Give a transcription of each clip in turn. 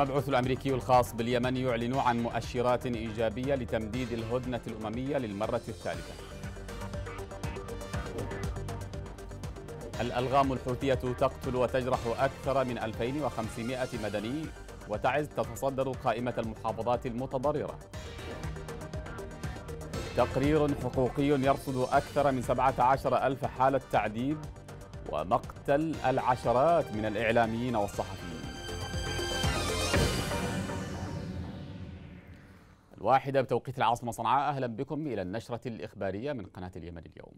المبعوث الأمريكي الخاص باليمن يعلن عن مؤشرات إيجابية لتمديد الهدنة الأممية للمرة الثالثة الألغام الحوثية تقتل وتجرح أكثر من 2500 مدني وتعز تتصدر قائمة المحافظات المتضررة تقرير حقوقي يرصد أكثر من 17 ألف حالة تعذيب ومقتل العشرات من الإعلاميين والصحفيين الواحدة بتوقيت العاصمة صنعاء أهلا بكم إلى النشرة الإخبارية من قناة اليمن اليوم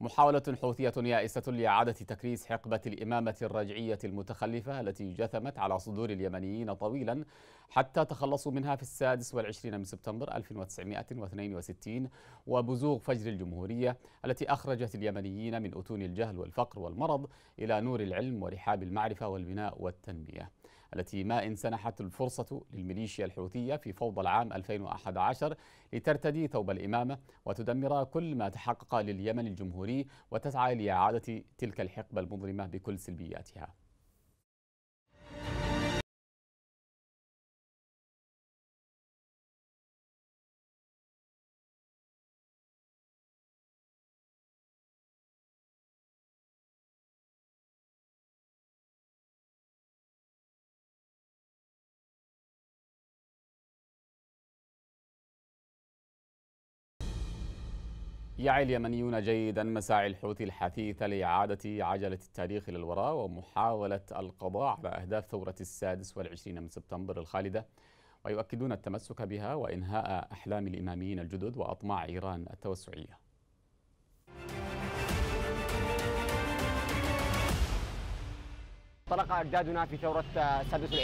محاولة حوثية يائسة لإعادة تكريس حقبة الإمامة الرجعية المتخلفة التي جثمت على صدور اليمنيين طويلا حتى تخلصوا منها في السادس والعشرين من سبتمبر 1962 وبزوغ فجر الجمهورية التي أخرجت اليمنيين من أتون الجهل والفقر والمرض إلى نور العلم ورحاب المعرفة والبناء والتنمية التي ما إن سنحت الفرصة للميليشيا الحوثية في فوضى العام 2011 لترتدي ثوب الإمامة وتدمر كل ما تحقق لليمن الجمهوري وتسعى لإعادة تلك الحقبة المظلمة بكل سلبياتها يعي اليمنيون جيدا مساعي الحوثي الحثيثة لإعادة عجلة التاريخ للوراء ومحاولة القضاء على أهداف ثورة السادس والعشرين من سبتمبر الخالدة ويؤكدون التمسك بها وإنهاء أحلام الإماميين الجدد وأطماع إيران التوسعية طلق أجدادنا في ثورة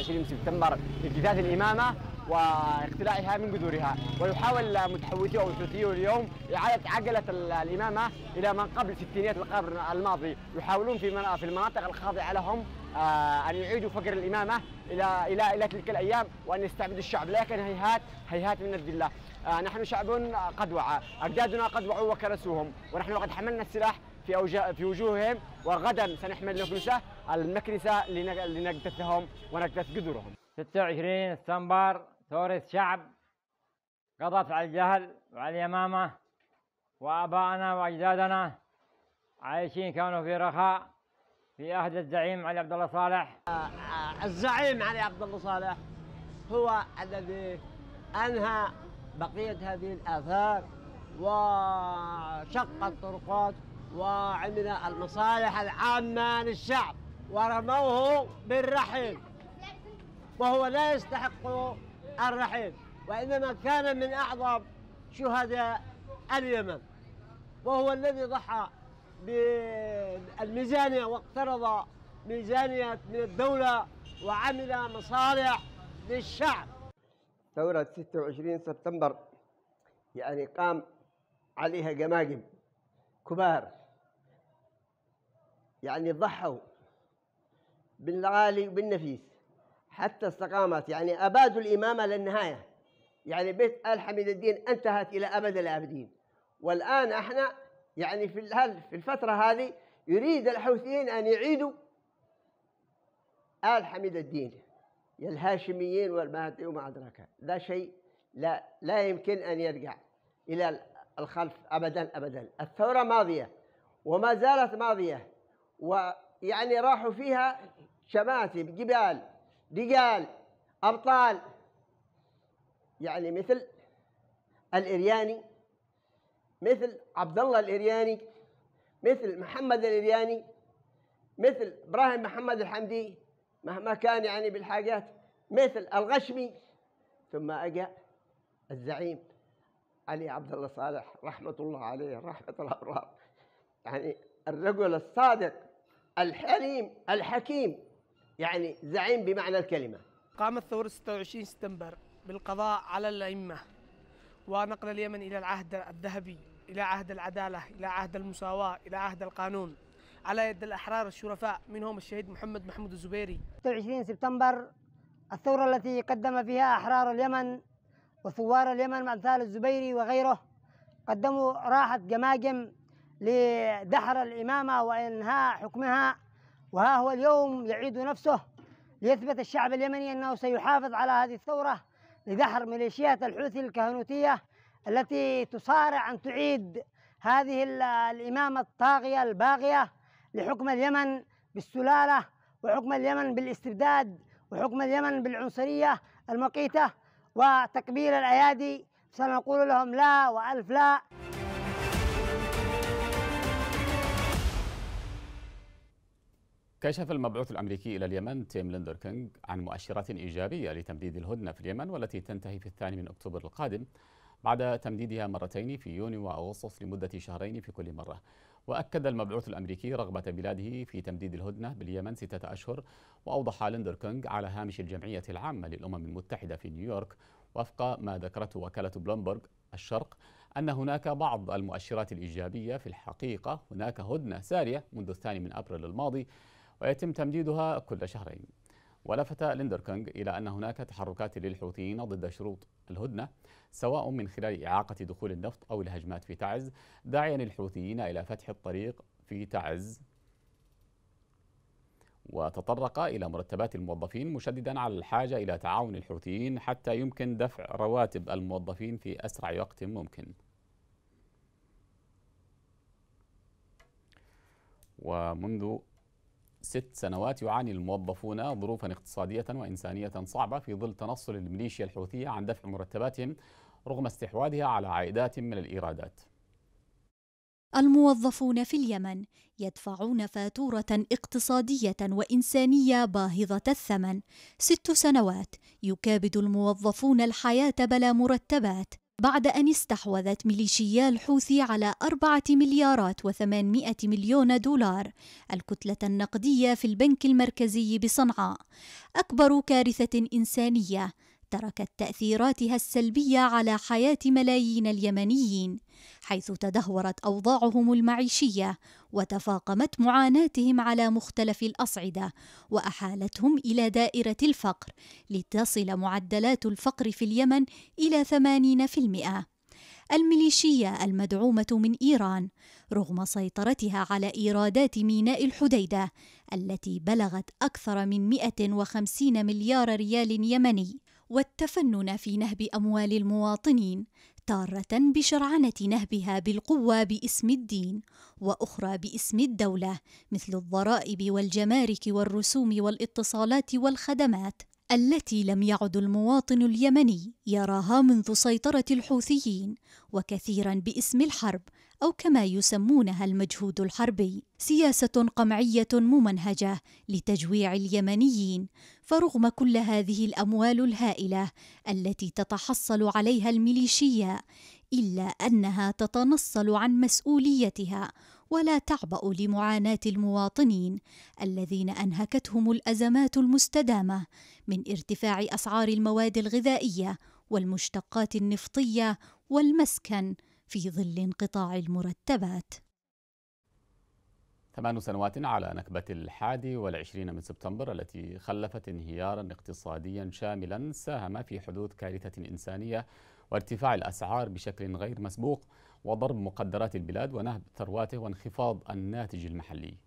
من سبتمبر اجتثاث الإمامة واختلاعها من جذورها ويحاول متحوثي أوسوسيو اليوم إعادة عجلة الإمامة إلى من قبل ستينيات القرن الماضي يحاولون في في المناطق الخاضعة لهم آه، أن يعيدوا فقر الإمامة إلى إلى إلى تلك الأيام وأن يستعبدوا الشعب لكن هيهات هيهات من الذلة آه، نحن شعب قد وعى أجدادنا قد وعوا وكرسوهم ونحن قد حملنا السلاح في أوجه في وجوههم وغدا سنحمل المكنسة المكنسة لنجتثهم ونجتث جذورهم 26 سبتمبر ثورة شعب قضت على الجهل وعلى اليمامة وآبائنا وأجدادنا عايشين كانوا في رخاء في عهد الزعيم علي عبد الله صالح الزعيم علي عبد الله صالح هو الذي أنهى بقية هذه الآثار وشق الطرقات وعمل المصالح العامة للشعب ورموه بالرحيل وهو لا يستحق الرحيل وإنما كان من أعظم شهداء اليمن وهو الذي ضحى بالميزانية واقترض ميزانية من الدولة وعمل مصالح للشعب ثورة 26 سبتمبر يعني قام عليها جماجم كبار يعني ضحوا بالعالي وبالنفيس حتى استقامت يعني أبادوا الإمامة للنهاية يعني بيت آل حميد الدين انتهت إلى أبد الآبدين والآن احنا يعني في في الفترة هذه يريد الحوثيين أن يعيدوا آل حميد الدين الهاشميين والمهدي وما أدراك لا شيء لا لا يمكن أن يرجع إلى الخلف أبدا أبدا الثورة ماضية وما زالت ماضية ويعني راحوا فيها شماتم جبال رجال أبطال يعني مثل الإرياني مثل عبد الله الإرياني مثل محمد الإرياني مثل إبراهيم محمد الحمدي مهما كان يعني بالحاجات مثل الغشمي ثم أجا الزعيم علي عبد الله صالح رحمة الله عليه رحمة الأبرار يعني الرجل الصادق الحليم الحكيم يعني زعيم بمعنى الكلمة قام الثورة 26 سبتمبر بالقضاء على الأئمة ونقل اليمن إلى العهد الذهبي إلى عهد العدالة إلى عهد المساواة إلى عهد القانون على يد الأحرار الشرفاء منهم الشهيد محمد محمود الزبيري 26 سبتمبر الثورة التي قدم فيها أحرار اليمن وثوار اليمن أمثال الزبيري وغيره قدموا راحة جماجم لدحر الإمامة وإنهاء حكمها وها هو اليوم يعيد نفسه ليثبت الشعب اليمني أنه سيحافظ على هذه الثورة لدحر ميليشيات الحوثي الكهنوتية التي تصارع أن تعيد هذه الإمامة الطاغية الباغية لحكم اليمن بالسلالة وحكم اليمن بالاستبداد وحكم اليمن بالعنصرية المقيتة وتقبيل الأيادي سنقول لهم لا وألف لا كشف المبعوث الامريكي الى اليمن تيم ليندر كينغ عن مؤشرات ايجابيه لتمديد الهدنه في اليمن والتي تنتهي في الثاني من اكتوبر القادم بعد تمديدها مرتين في يونيو واغسطس لمده شهرين في كل مره. واكد المبعوث الامريكي رغبه بلاده في تمديد الهدنه باليمن سته اشهر واوضح ليندر كينغ على هامش الجمعيه العامه للامم المتحده في نيويورك وفق ما ذكرته وكاله بلومبرغ الشرق أن هناك بعض المؤشرات الإيجابية في الحقيقة هناك هدنة سارية منذ الثاني من أبريل الماضي ويتم تمديدها كل شهرين ولفت ليندركونغ إلى أن هناك تحركات للحوثيين ضد شروط الهدنة سواء من خلال إعاقة دخول النفط أو الهجمات في تعز داعيا الحوثيين إلى فتح الطريق في تعز وتطرق إلى مرتبات الموظفين مشددا على الحاجة إلى تعاون الحوثيين حتى يمكن دفع رواتب الموظفين في أسرع وقت ممكن ومنذ ست سنوات يعاني الموظفون ظروفا اقتصادية وإنسانية صعبة في ظل تنصل الميليشيا الحوثية عن دفع مرتباتهم رغم استحواذها على عائدات من الإيرادات الموظفون في اليمن يدفعون فاتورة اقتصادية وإنسانية باهظة الثمن ست سنوات يكابد الموظفون الحياة بلا مرتبات بعد أن استحوذت ميليشيا الحوثي على أربعة مليارات وثمانمائة مليون دولار الكتلة النقدية في البنك المركزي بصنعاء أكبر كارثة إنسانية تركت تأثيراتها السلبية على حياة ملايين اليمنيين، حيث تدهورت أوضاعهم المعيشية وتفاقمت معاناتهم على مختلف الأصعدة، وأحالتهم إلى دائرة الفقر، لتصل معدلات الفقر في اليمن إلى 80%. الميليشية المدعومة من إيران رغم سيطرتها على إيرادات ميناء الحديدة التي بلغت أكثر من 150 مليار ريال يمني والتفنن في نهب اموال المواطنين تاره بشرعنه نهبها بالقوه باسم الدين واخرى باسم الدوله مثل الضرائب والجمارك والرسوم والاتصالات والخدمات التي لم يعد المواطن اليمني يراها منذ سيطره الحوثيين وكثيرا باسم الحرب أو كما يسمونها المجهود الحربي سياسة قمعية ممنهجة لتجويع اليمنيين فرغم كل هذه الأموال الهائلة التي تتحصل عليها الميليشيا إلا أنها تتنصل عن مسؤوليتها ولا تعبأ لمعاناة المواطنين الذين أنهكتهم الأزمات المستدامة من ارتفاع أسعار المواد الغذائية والمشتقات النفطية والمسكن في ظل انقطاع المرتبات ثمان سنوات على نكبة الحادي والعشرين من سبتمبر التي خلفت انهيارا اقتصاديا شاملا ساهم في حدوث كارثة إنسانية وارتفاع الأسعار بشكل غير مسبوق وضرب مقدرات البلاد ونهب ثرواته وانخفاض الناتج المحلي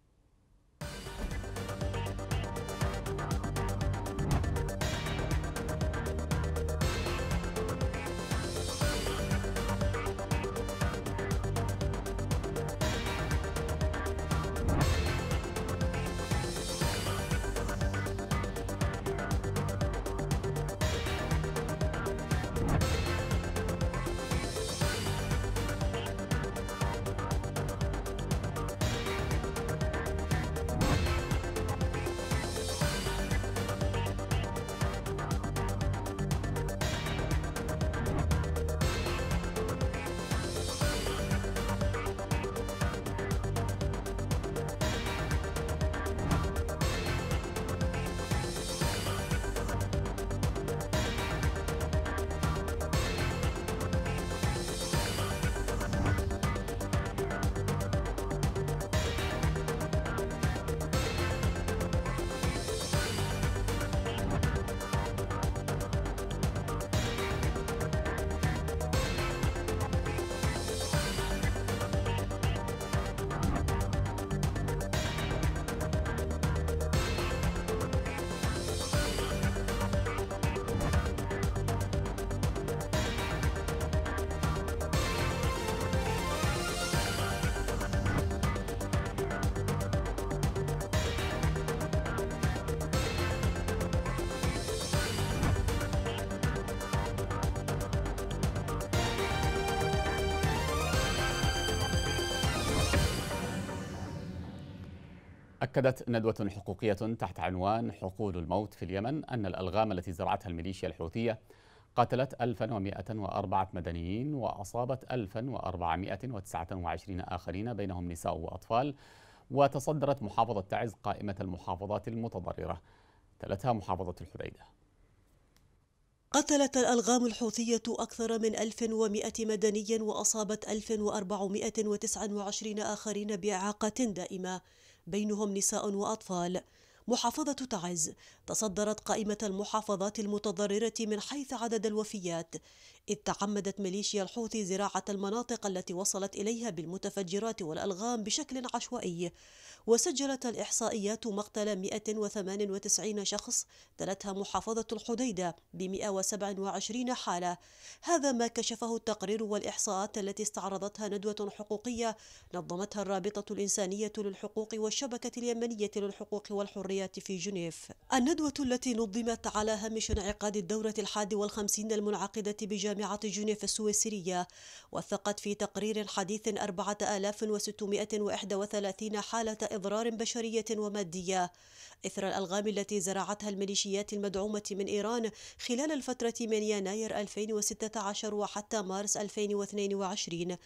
أكدت ندوة حقوقية تحت عنوان حقول الموت في اليمن أن الألغام التي زرعتها الميليشيا الحوثية قتلت 1104 مدنيين وأصابت 1429 آخرين بينهم نساء وأطفال وتصدرت محافظة تعز قائمة المحافظات المتضررة تلتها محافظة الحديدة قتلت الألغام الحوثية أكثر من 1100 مدني وأصابت 1429 آخرين بإعاقة دائمة بينهم نساء وأطفال محافظة تعز تصدرت قائمة المحافظات المتضررة من حيث عدد الوفيات إذ تعمدت ميليشيا الحوثي زراعة المناطق التي وصلت إليها بالمتفجرات والألغام بشكل عشوائي وسجلت الإحصائيات مقتل 198 شخص تلتها محافظة الحديدة ب 127 حالة هذا ما كشفه التقرير والإحصاءات التي استعرضتها ندوة حقوقية نظمتها الرابطة الإنسانية للحقوق والشبكة اليمنية للحقوق والحريات في جنيف الندوة التي نظمت على هامش انعقاد الدورة الحادي والخمسين المنعقدة بجامعة جامعة جنيف السويسرية وثقت في تقرير حديث 4631 حالة إضرار بشرية ومادية إثر الألغام التي زرعتها الميليشيات المدعومة من إيران خلال الفترة من يناير 2016 وحتى مارس 2022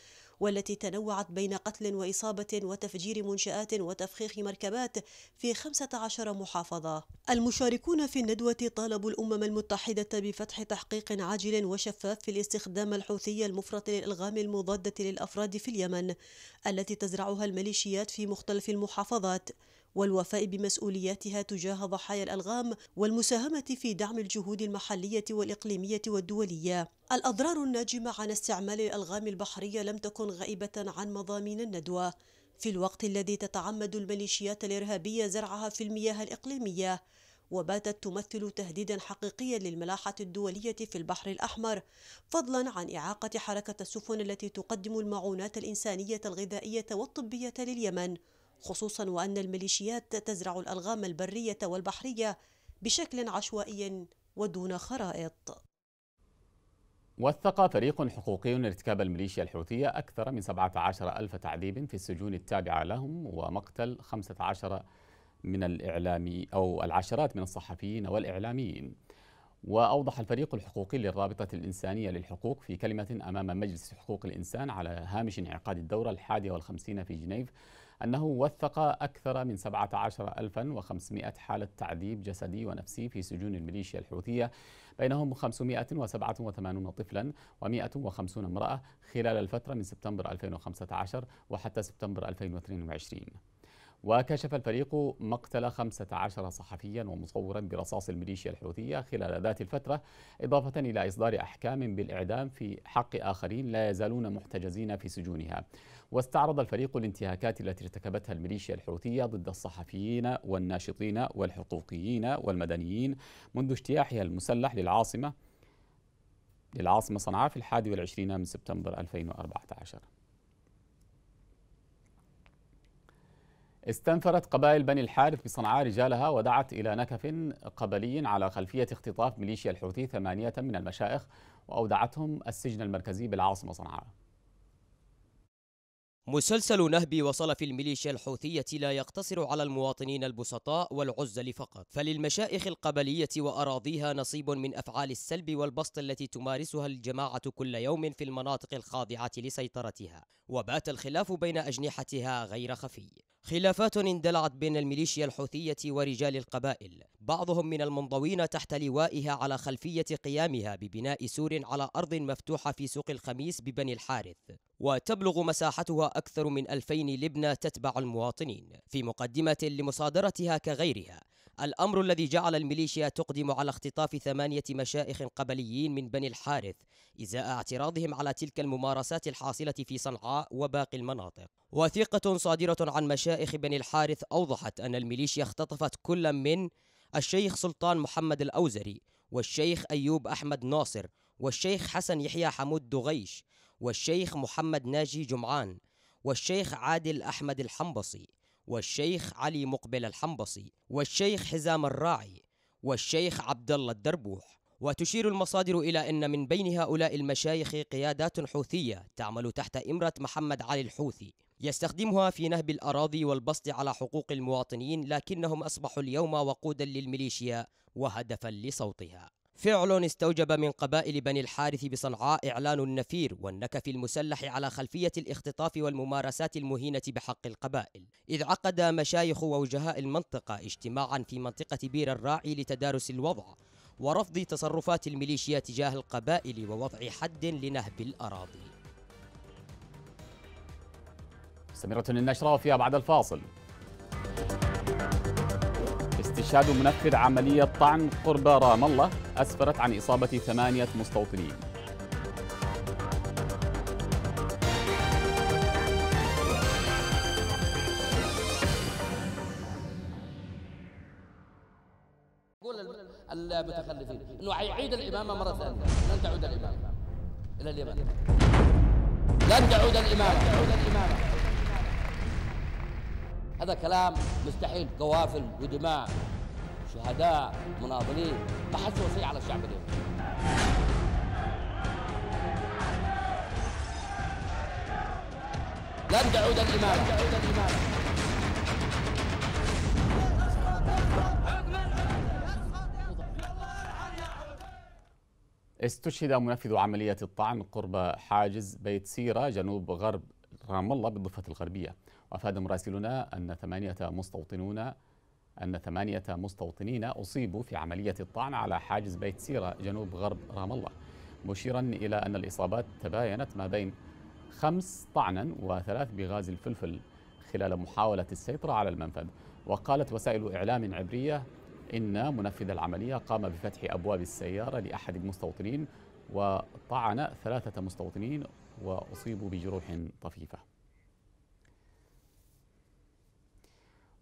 والتي تنوعت بين قتل وإصابة وتفجير منشآت وتفخيخ مركبات في 15 محافظة. المشاركون في الندوة طالبوا الأمم المتحدة بفتح تحقيق عاجل وشفاف في الاستخدام الحوثي المفرط للألغام المضادة للأفراد في اليمن التي تزرعها الميليشيات في مختلف المحافظات. والوفاء بمسؤولياتها تجاه ضحايا الالغام والمساهمه في دعم الجهود المحليه والاقليميه والدوليه الاضرار الناجمه عن استعمال الالغام البحريه لم تكن غائبه عن مضامين الندوه في الوقت الذي تتعمد الميليشيات الارهابيه زرعها في المياه الاقليميه وباتت تمثل تهديدا حقيقيا للملاحة الدولية في البحر الأحمر فضلا عن إعاقة حركة السفن التي تقدم المعونات الإنسانية الغذائية والطبية لليمن خصوصا وأن الميليشيات تزرع الألغام البرية والبحرية بشكل عشوائي ودون خرائط وثق فريق حقوقي ارتكاب الميليشيا الحوثية أكثر من 17 ألف تعذيب في السجون التابعة لهم ومقتل 15 من الإعلامي أو العشرات من الصحفيين والإعلاميين وأوضح الفريق الحقوقي للرابطة الإنسانية للحقوق في كلمة أمام مجلس حقوق الإنسان على هامش انعقاد الدورة الحادية والخمسين في جنيف أنه وثق أكثر من 17500 حالة تعذيب جسدي ونفسي في سجون الميليشيا الحوثية بينهم 587 طفلا و150 امرأة خلال الفترة من سبتمبر 2015 وحتى سبتمبر 2022 وكشف الفريق مقتل 15 صحفيا ومصورا برصاص الميليشيا الحوثية خلال ذات الفترة إضافة إلى إصدار أحكام بالإعدام في حق آخرين لا يزالون محتجزين في سجونها واستعرض الفريق الانتهاكات التي ارتكبتها الميليشيا الحوثية ضد الصحفيين والناشطين والحقوقيين والمدنيين منذ اجتياحها المسلح للعاصمة للعاصمة صنعاء في الحادي والعشرين من سبتمبر 2014 استنفرت قبائل بني الحارث بصنعاء رجالها ودعت إلى نكف قبلي على خلفية اختطاف ميليشيا الحوثي ثمانية من المشائخ وأودعتهم السجن المركزي بالعاصمة صنعاء مسلسل نهبي وصل في الميليشيا الحوثية لا يقتصر على المواطنين البسطاء والعزل فقط فللمشائخ القبلية وأراضيها نصيب من أفعال السلب والبسط التي تمارسها الجماعة كل يوم في المناطق الخاضعة لسيطرتها وبات الخلاف بين أجنحتها غير خفي خلافات اندلعت بين الميليشيا الحوثية ورجال القبائل بعضهم من المنضوين تحت لوائها على خلفية قيامها ببناء سور على أرض مفتوحة في سوق الخميس ببني الحارث وتبلغ مساحتها أكثر من 2000 لبنة تتبع المواطنين في مقدمة لمصادرتها كغيرها الأمر الذي جعل الميليشيا تقدم على اختطاف ثمانية مشائخ قبليين من بني الحارث إزاء اعتراضهم على تلك الممارسات الحاصلة في صنعاء وباقي المناطق وثيقة صادرة عن مشائخ بني الحارث أوضحت أن الميليشيا اختطفت كل من الشيخ سلطان محمد الأوزري والشيخ أيوب أحمد ناصر والشيخ حسن يحيى حمود دغيش والشيخ محمد ناجي جمعان والشيخ عادل أحمد الحنبصي والشيخ علي مقبل الحنبصي والشيخ حزام الراعي والشيخ عبد الله الدربوح وتشير المصادر إلى أن من بين هؤلاء المشايخ قيادات حوثية تعمل تحت إمرة محمد علي الحوثي يستخدمها في نهب الأراضي والبسط على حقوق المواطنين لكنهم أصبحوا اليوم وقودا للميليشيا وهدفا لصوتها فعل استوجب من قبائل بني الحارث بصنعاء إعلان النفير والنكف المسلح على خلفية الاختطاف والممارسات المهينة بحق القبائل إذ عقد مشايخ ووجهاء المنطقة اجتماعا في منطقة بير الراعي لتدارس الوضع ورفض تصرفات الميليشيا تجاه القبائل ووضع حد لنهب الأراضي مستمرة النشرة وفيها بعد الفاصل إنشاد منفذ عملية طعن قرب رام الله أسفرت عن إصابة ثمانية مستوطنين يقول المتخلفين انه حيعيد الامامه مره ثانيه لن تعود الامامه الى اليمن لن تعود الامامه لن تعود الامامه هذا كلام مستحيل قوافل ودماء شهداء مناضلين بحث وصي على الشعب اليوم لن تعود الإمامة لن تعود الإمامة استشهد منفذ عملية الطعن قرب حاجز بيت سيرة جنوب غرب رام الله بالضفة الغربية وأفاد مراسلنا أن ثمانية مستوطنون أن ثمانية مستوطنين أصيبوا في عملية الطعن على حاجز بيت سيرة جنوب غرب رام الله مشيرا إلى أن الإصابات تباينت ما بين خمس طعنا وثلاث بغاز الفلفل خلال محاولة السيطرة على المنفذ وقالت وسائل إعلام عبرية إن منفذ العملية قام بفتح أبواب السيارة لأحد المستوطنين وطعن ثلاثة مستوطنين وأصيبوا بجروح طفيفة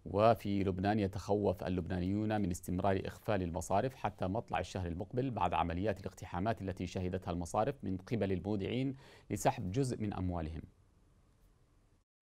وفي لبنان يتخوف اللبنانيون من استمرار إخفال المصارف حتى مطلع الشهر المقبل بعد عمليات الاقتحامات التي شهدتها المصارف من قبل المودعين لسحب جزء من أموالهم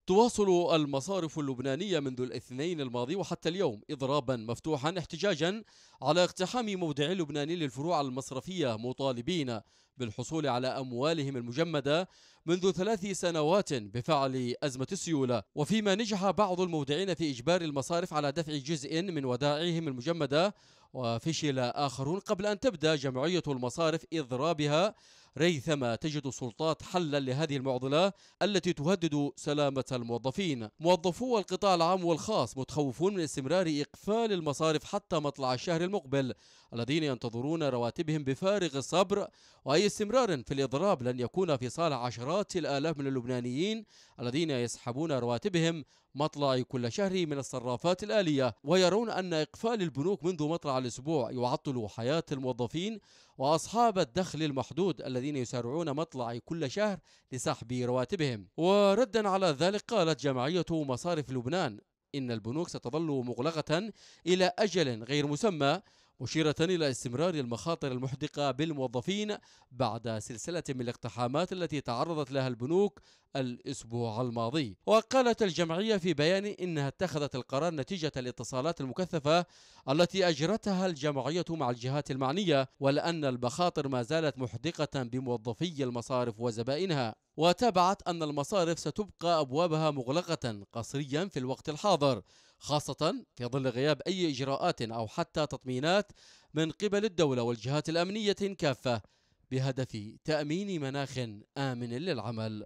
تواصل المصارف اللبنانية منذ الاثنين الماضي وحتى اليوم إضرابا مفتوحا احتجاجا على اقتحام موضع لبناني للفروع المصرفية مطالبين بالحصول على أموالهم المجمدة منذ ثلاث سنوات بفعل أزمة السيولة وفيما نجح بعض المودعين في إجبار المصارف على دفع جزء من ودائعهم المجمدة وفشل آخرون قبل أن تبدأ جمعية المصارف إضرابها ريثما تجد السلطات حلا لهذه المعضلة التي تهدد سلامة الموظفين موظفو القطاع العام والخاص متخوفون من استمرار إقفال المصارف حتى مطلع الشهر المقبل الذين ينتظرون رواتبهم بفارغ الصبر وأي استمرار في الإضراب لن يكون في صالح عشرات الآلاف من اللبنانيين الذين يسحبون رواتبهم مطلع كل شهر من الصرافات الآلية ويرون أن إقفال البنوك منذ مطلع الأسبوع يعطل حياة الموظفين وأصحاب الدخل المحدود الذين يسارعون مطلع كل شهر لسحب رواتبهم وردا على ذلك قالت جمعية مصارف لبنان إن البنوك ستظل مغلقة إلى أجل غير مسمى مشيرة إلى استمرار المخاطر المحدقة بالموظفين بعد سلسلة من الاقتحامات التي تعرضت لها البنوك الأسبوع الماضي وقالت الجمعية في بيان إنها اتخذت القرار نتيجة الاتصالات المكثفة التي أجرتها الجمعية مع الجهات المعنية ولأن المخاطر ما زالت محدقة بموظفي المصارف وزبائنها وتابعت أن المصارف ستبقى أبوابها مغلقة قصريا في الوقت الحاضر خاصة في ظل غياب أي إجراءات أو حتى تطمينات من قبل الدولة والجهات الأمنية كافة بهدف تأمين مناخ آمن للعمل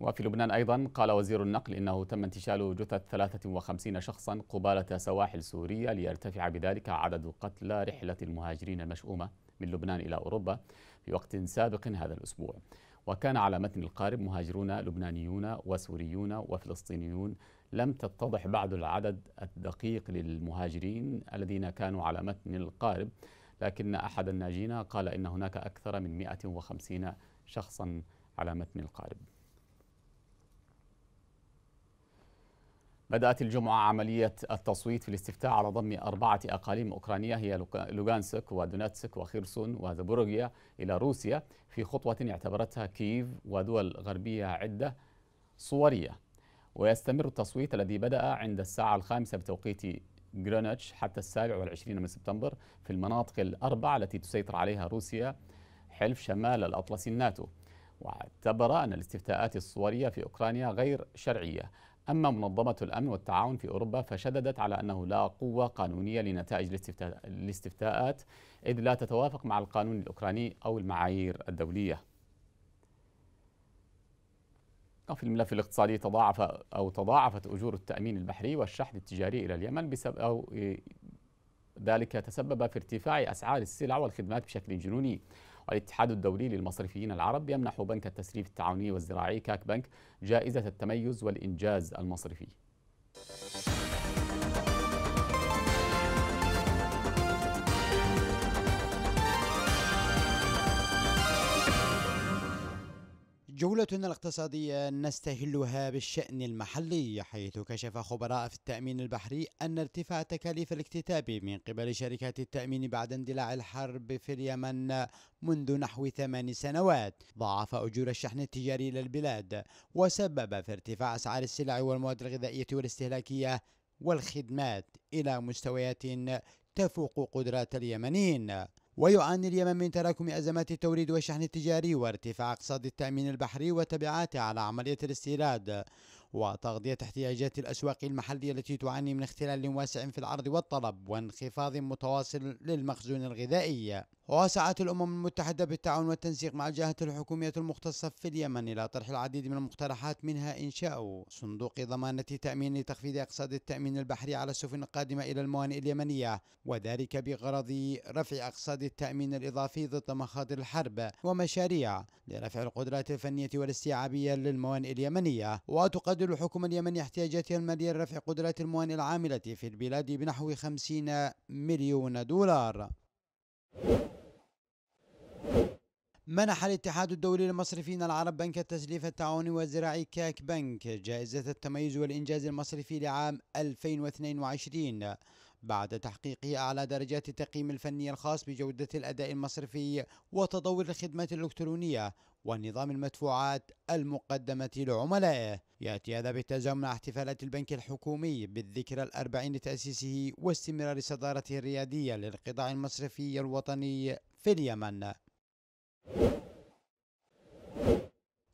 وفي لبنان أيضا قال وزير النقل إنه تم انتشال جثث 53 شخصا قبالة سواحل سوريا ليرتفع بذلك عدد قتلى رحلة المهاجرين المشؤومة من لبنان إلى أوروبا في وقت سابق هذا الأسبوع وكان على متن القارب مهاجرون لبنانيون وسوريون وفلسطينيون لم تتضح بعد العدد الدقيق للمهاجرين الذين كانوا على متن القارب لكن أحد الناجين قال إن هناك أكثر من 150 شخصا على متن القارب بدأت الجمعة عملية التصويت في الاستفتاء على ضم أربعة أقاليم أوكرانية هي لوغانسك ودوناتسك وخيرسون وزبورغيا إلى روسيا في خطوة اعتبرتها كييف ودول غربية عدة صورية ويستمر التصويت الذي بدأ عند الساعة الخامسة بتوقيت جرينتش حتى السابع والعشرين من سبتمبر في المناطق الأربعة التي تسيطر عليها روسيا حلف شمال الأطلسي الناتو واعتبر أن الاستفتاءات الصورية في أوكرانيا غير شرعية أما منظمة الأمن والتعاون في أوروبا فشددت على أنه لا قوة قانونية لنتائج الاستفتاءات إذ لا تتوافق مع القانون الأوكراني أو المعايير الدولية في الملف الاقتصادي تضاعف أو تضاعفت أجور التأمين البحري والشحن التجاري إلى اليمن بسبب أو إيه، ذلك تسبب في ارتفاع أسعار السلع والخدمات بشكل جنوني والاتحاد الدولي للمصرفيين العرب يمنح بنك التسريب التعاوني والزراعي كاك بنك جائزة التميز والإنجاز المصرفي جولتنا الاقتصادية نستهلها بالشأن المحلي حيث كشف خبراء في التأمين البحري أن ارتفاع تكاليف الاكتتاب من قبل شركات التأمين بعد اندلاع الحرب في اليمن منذ نحو ثمان سنوات ضاعف أجور الشحن التجاري للبلاد وسبب في ارتفاع أسعار السلع والمواد الغذائية والاستهلاكية والخدمات إلى مستويات تفوق قدرات اليمنيين ويعاني اليمن من تراكم أزمات التوريد والشحن التجاري وارتفاع اقتصاد التأمين البحري وتبعاته على عملية الاستيراد وتغذية احتياجات الأسواق المحلية التي تعاني من اختلال واسع في العرض والطلب وانخفاض متواصل للمخزون الغذائي وسعت الأمم المتحدة بالتعاون والتنسيق مع الجهات الحكومية المختصة في اليمن إلى طرح العديد من المقترحات منها إنشاء صندوق ضمانة تأمين لتخفيض أقساط التأمين البحري على السفن القادمة إلى الموانئ اليمنية وذلك بغرض رفع أقساط التأمين الإضافي ضد مخاطر الحرب ومشاريع لرفع القدرات الفنية والاستيعابية للموانئ اليمنية وتقدر الحكومة اليمنية احتياجاتها المالية لرفع قدرات الموانئ العاملة في البلاد بنحو 50 مليون دولار. منح الاتحاد الدولي للمصرفين العرب بنك التسليف التعاوني والزراعي كاك بنك جائزة التميز والإنجاز المصرفي لعام 2022 بعد تحقيقه أعلى درجات التقييم الفني الخاص بجودة الأداء المصرفي وتطور الخدمات الإلكترونية ونظام المدفوعات المقدمة لعملائه يأتي هذا بالتزامن مع احتفالات البنك الحكومي بالذكرى الأربعين لتأسيسه واستمرار صدارته الريادية للقطاع المصرفي الوطني في اليمن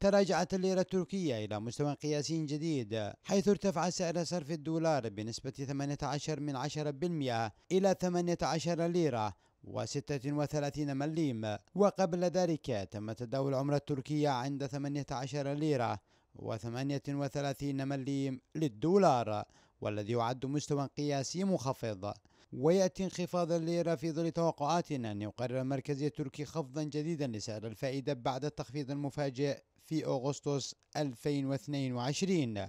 تراجعت الليرة التركية إلى مستوى قياسي جديد حيث ارتفع سعر صرف الدولار بنسبة 18 من 10% إلى 18 ليرة و36 مليم وقبل ذلك تم تداول العملة التركية عند 18 ليرة و38 مليم للدولار والذي يعد مستوى قياسي منخفض ويأتي انخفاض الليرة في ظل توقعات أن يقرر المركز التركي خفضا جديدا لسعر الفائدة بعد التخفيض المفاجئ في أغسطس 2022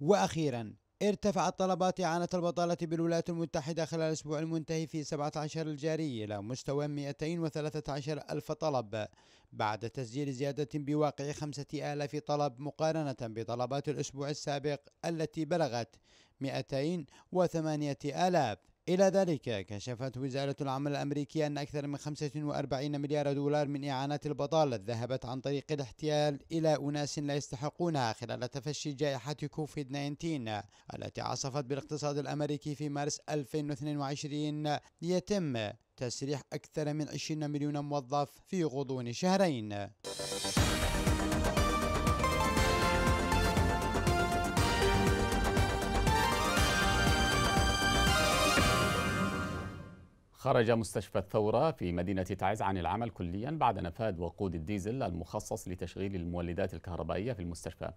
وأخيرا ارتفعت طلبات إعانة البطالة بالولايات المتحدة خلال الأسبوع المنتهي في 17 الجاري إلى مستوى 213 ألف طلب بعد تسجيل زيادة بواقع 5000 طلب مقارنة بطلبات الأسبوع السابق التي بلغت 208 آلاف إلى ذلك كشفت وزارة العمل الأمريكية أن أكثر من 45 مليار دولار من إعانات البطالة ذهبت عن طريق الاحتيال إلى أناس لا يستحقونها خلال تفشي جائحة كوفيد-19 التي عصفت بالاقتصاد الأمريكي في مارس 2022 ليتم تسريح أكثر من 20 مليون موظف في غضون شهرين خرج مستشفى الثورة في مدينة تعز عن العمل كليا بعد نفاذ وقود الديزل المخصص لتشغيل المولدات الكهربائية في المستشفى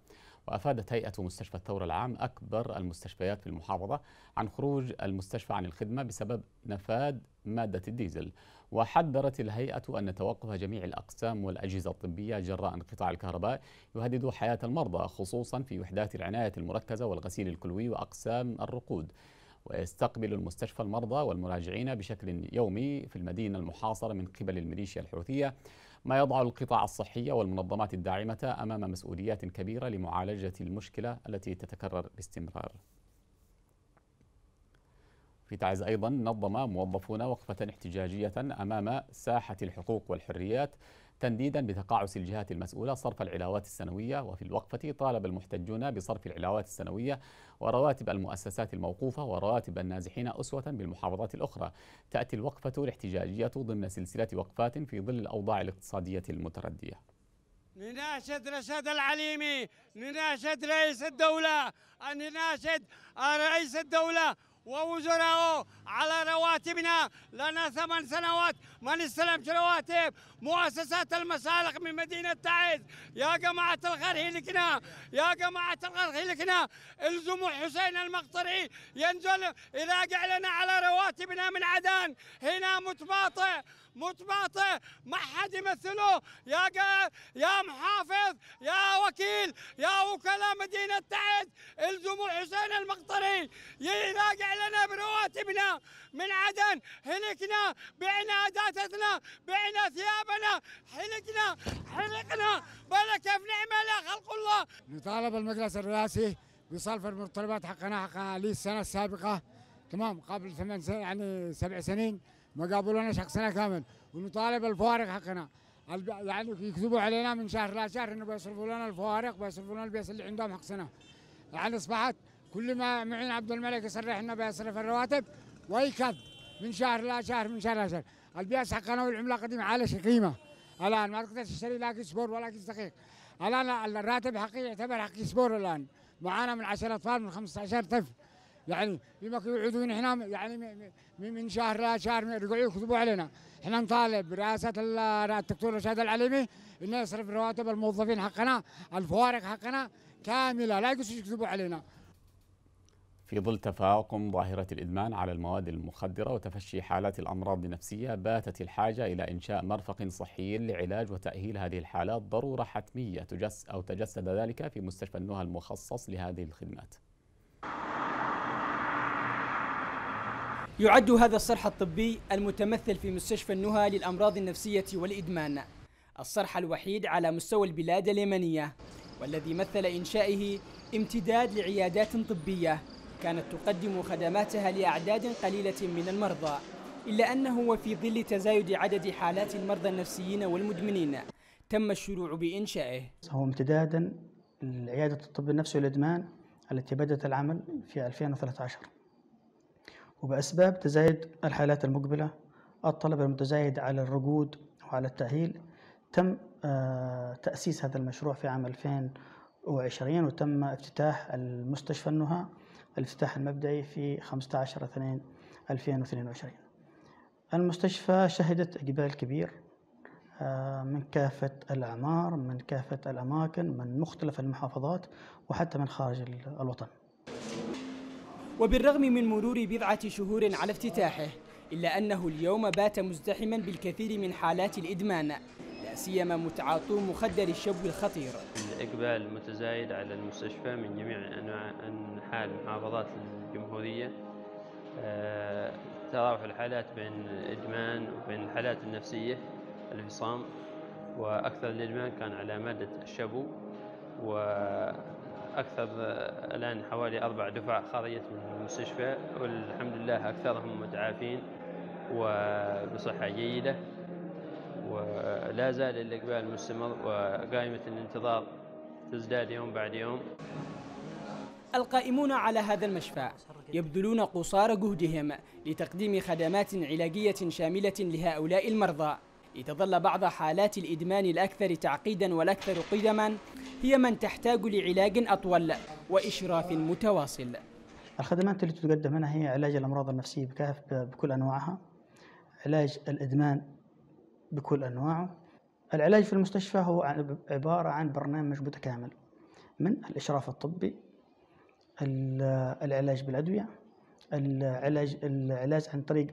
وأفادت هيئة مستشفى الثورة العام أكبر المستشفيات في المحافظة عن خروج المستشفى عن الخدمة بسبب نفاذ مادة الديزل وحذرت الهيئة أن توقف جميع الأقسام والأجهزة الطبية جراء انقطاع الكهرباء يهدد حياة المرضى خصوصا في وحدات العناية المركزة والغسيل الكلوي وأقسام الرقود ويستقبل المستشفى المرضى والمراجعين بشكل يومي في المدينة المحاصرة من قبل الميليشيا الحوثية ما يضع القطاع الصحي والمنظمات الداعمة أمام مسؤوليات كبيرة لمعالجة المشكلة التي تتكرر باستمرار في تعز أيضا نظم موظفون وقفة احتجاجية أمام ساحة الحقوق والحريات تنديدا بتقاعس الجهات المسؤولة صرف العلاوات السنوية وفي الوقفة طالب المحتجون بصرف العلاوات السنوية ورواتب المؤسسات الموقوفة ورواتب النازحين أسوة بالمحافظات الأخرى تأتي الوقفة الاحتجاجية ضمن سلسلة وقفات في ظل الأوضاع الاقتصادية المتردية نناشد رشاد العليمي نناشد رئيس الدولة نناشد رئيس الدولة ووزراءه على رواتبنا لنا ثمان سنوات ما نستلمش رواتب مؤسسات المسالخ من مدينة تعز يا جماعة الخير هلكنا يا جماعة الخير هلكنا الزموا حسين المقطري ينزل يراجع لنا على رواتبنا من عدن هنا متباطئ متباطئ ما حد يمثله يا يا محافظ يا وكيل يا وكلاء مدينه تعز الزموا حسين المقطري يلاقع لنا برواتبنا من عدن هلكنا بعنا اداتنا بعنا ثيابنا حلقنا حلقنا بلا كيف نعمل خلق الله نطالب المجلس الرئاسي بصرف المتطلبات حقنا حق السنه السابقه تمام قبل ثمان سنين يعني سبع سنين ما قابلونا شخصنا كامل ونطالب الفوارق حقنا يعني يكذبوا علينا من شهر لشهر انه بيصرفوا لنا الفوارق بيصرفوا لنا البيس اللي عندهم حق سنه يعني اصبحت كل ما معين عبد الملك يصرح انه بيصرف الرواتب ويكذب من شهر لشهر من شهر لشهر البياس حقنا والعمله قديمه على قيمه الان ما تقدر تشتري لا كيس ولا كيس دقيق الان الراتب حقي يعتبر حقي سبور الان معانا من 10 اطفال من 15 طفل يعني يقعدون احنا يعني من شهر لشهر يرجعوا يكذبوا علينا احنا نطالب برئاسه الدكتور رشاد العليمي انه يصرف رواتب الموظفين حقنا الفوارق حقنا كامله لا يقصوا يكذبوا علينا في ظل تفاقم ظاهرة الإدمان على المواد المخدرة وتفشي حالات الأمراض النفسية باتت الحاجة إلى إنشاء مرفق صحي لعلاج وتأهيل هذه الحالات ضرورة حتمية تجس أو تجسد ذلك في مستشفى النهى المخصص لهذه الخدمات يعد هذا الصرح الطبي المتمثل في مستشفى النهى للأمراض النفسية والإدمان الصرح الوحيد على مستوى البلاد اليمنية والذي مثل إنشائه امتداد لعيادات طبية كانت تقدم خدماتها لأعداد قليلة من المرضى إلا أنه وفي ظل تزايد عدد حالات المرضى النفسيين والمدمنين تم الشروع بإنشائه هو امتدادا لعيادة الطب النفسي والإدمان التي بدأت العمل في 2013 وبأسباب تزايد الحالات المقبلة الطلب المتزايد على الرقود وعلى التأهيل تم آه، تأسيس هذا المشروع في عام 2020 وتم افتتاح المستشفى النهى الافتتاح المبدئي في 15 2 2022 المستشفى شهدت إقبال كبير آه، من كافة الأعمار من كافة الأماكن من مختلف المحافظات وحتى من خارج الوطن وبالرغم من مرور بضعة شهور على افتتاحه إلا أنه اليوم بات مزدحما بالكثير من حالات الإدمان لا سيما متعاطو مخدر الشب الخطير الإقبال متزايد على المستشفى من جميع أنواع أنحاء المحافظات الجمهورية آه، تراوح الحالات بين الإدمان وبين الحالات النفسية الفصام وأكثر الإدمان كان على مادة الشبو و أكثر آه، الآن حوالي أربع دفع خرجت من المستشفى والحمد لله أكثرهم متعافين وبصحة جيدة ولا زال الإقبال مستمر وقائمة الانتظار تزداد يوم بعد يوم القائمون على هذا المشفى يبذلون قصار جهدهم لتقديم خدمات علاجية شاملة لهؤلاء المرضى لتظل بعض حالات الإدمان الأكثر تعقيدا والأكثر قدما هي من تحتاج لعلاج أطول وإشراف متواصل الخدمات التي تقدم هنا هي علاج الأمراض النفسية بكافة بكل أنواعها علاج الإدمان بكل أنواعه العلاج في المستشفى هو عبارة عن برنامج متكامل من الإشراف الطبي العلاج بالأدوية العلاج العلاج عن طريق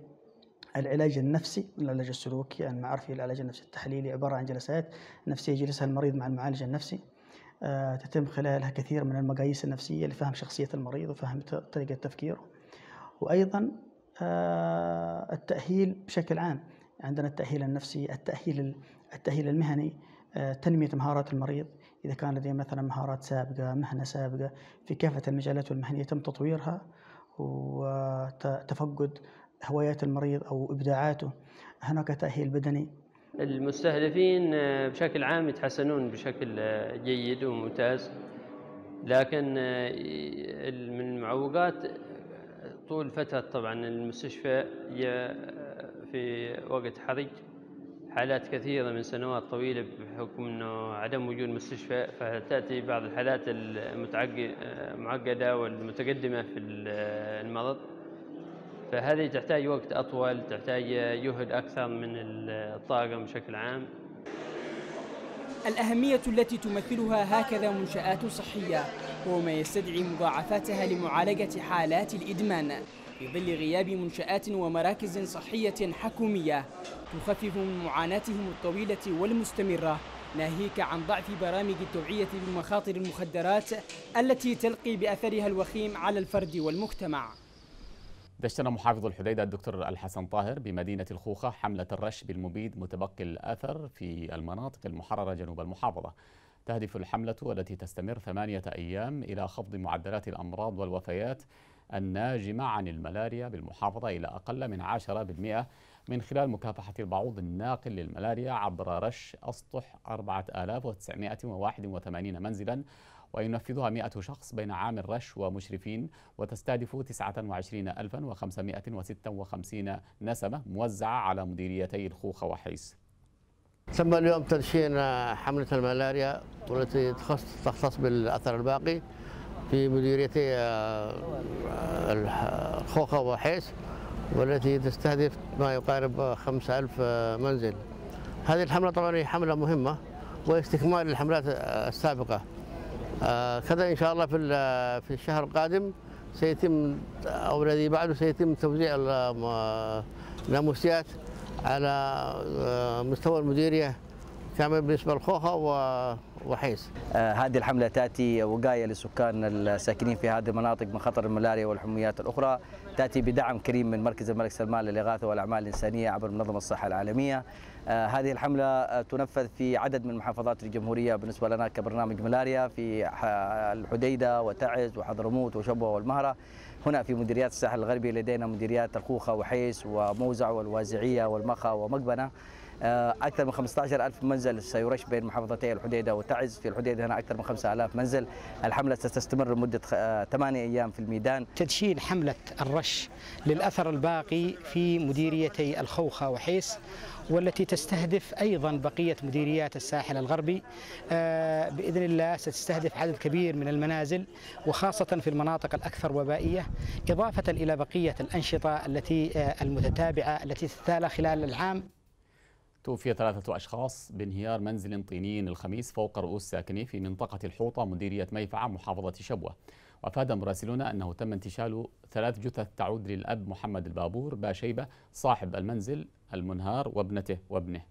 العلاج النفسي العلاج السلوكي المعرفي العلاج النفسي التحليلي عبارة عن جلسات نفسية يجلسها المريض مع المعالج النفسي آه، تتم خلالها كثير من المقاييس النفسية لفهم شخصية المريض وفهم طريقة تفكيره وأيضا آه، التأهيل بشكل عام عندنا التأهيل النفسي التأهيل التأهيل المهني آه، تنمية مهارات المريض إذا كان لديه مثلا مهارات سابقة مهنة سابقة في كافة المجالات والمهنية يتم تطويرها وتفقد هوايات المريض أو إبداعاته هناك تأهيل بدني المستهدفين آه، بشكل عام يتحسنون بشكل آه، جيد وممتاز لكن آه، من المعوقات طول فترة طبعا المستشفى في وقت حرج حالات كثيرة من سنوات طويلة بحكم أنه عدم وجود مستشفى فتأتي بعض الحالات المعقدة والمتقدمة في المرض فهذه تحتاج وقت أطول تحتاج جهد أكثر من الطاقم بشكل عام الأهمية التي تمثلها هكذا منشآت صحية هو ما يستدعي مضاعفاتها لمعالجة حالات الإدمان في ظل غياب منشآت ومراكز صحية حكومية تخفف من معاناتهم الطويلة والمستمرة ناهيك عن ضعف برامج التوعية بمخاطر المخدرات التي تلقي بأثرها الوخيم على الفرد والمجتمع دشن محافظ الحديدة الدكتور الحسن طاهر بمدينة الخوخة حملة الرش بالمبيد متبقي الأثر في المناطق المحررة جنوب المحافظة تهدف الحملة والتي تستمر ثمانية أيام إلى خفض معدلات الأمراض والوفيات الناجمة عن الملاريا بالمحافظة إلى أقل من 10% من خلال مكافحة البعوض الناقل للملاريا عبر رش أسطح 4981 منزلا وينفذها 100 شخص بين عام الرش ومشرفين وتستهدف 29556 نسمة موزعة على مديريتي الخوخة وحيس تم اليوم تدشين حملة الملاريا والتي تختص بالأثر الباقي في مديريتي آه، الخوخة وحيس والتي تستهدف ما يقارب 5000 منزل هذه الحملة طبعا هي حملة مهمة واستكمال الحملات آه، السابقة كذا آه، ان شاء الله في في الشهر القادم سيتم او الذي بعده سيتم توزيع الناموسيات آه، على آه، مستوى المديريه كامل بالنسبه لخوخه وحيس. آه هذه الحمله تاتي وقايه للسكان الساكنين في هذه المناطق من خطر الملاريا والحميات الاخرى، تاتي بدعم كريم من مركز الملك سلمان للاغاثه والاعمال الانسانيه عبر منظمه الصحه العالميه. آه، هذه الحملة آه، تنفذ في عدد من محافظات الجمهورية بالنسبة لنا كبرنامج ملاريا في الحديدة وتعز وحضرموت وشبوة والمهرة هنا في مديريات الساحل الغربي لدينا مديريات الخوخة وحيس وموزع والوازعية والمخا ومقبنة آه، اكثر من 15000 منزل سيرش بين محافظتي الحديده وتعز في الحديده هنا اكثر من 5000 منزل الحمله ستستمر لمده 8 آه، ايام في الميدان تدشين حمله الرش للاثر الباقي في مديريتي الخوخه وحيس والتي تستهدف ايضا بقيه مديريات الساحل الغربي آه، باذن الله ستستهدف عدد كبير من المنازل وخاصه في المناطق الاكثر وبائيه اضافه الى بقيه الانشطه التي المتتابعه التي تتالى خلال العام توفي ثلاثة أشخاص بانهيار منزل طيني الخميس فوق رؤوس ساكنيه في منطقة الحوطة مديرية ميفعة محافظة شبوة وأفاد مراسلون أنه تم انتشال ثلاث جثث تعود للأب محمد البابور باشيبة صاحب المنزل المنهار وابنته وابنه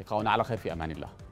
لقاؤنا على خير في أمان الله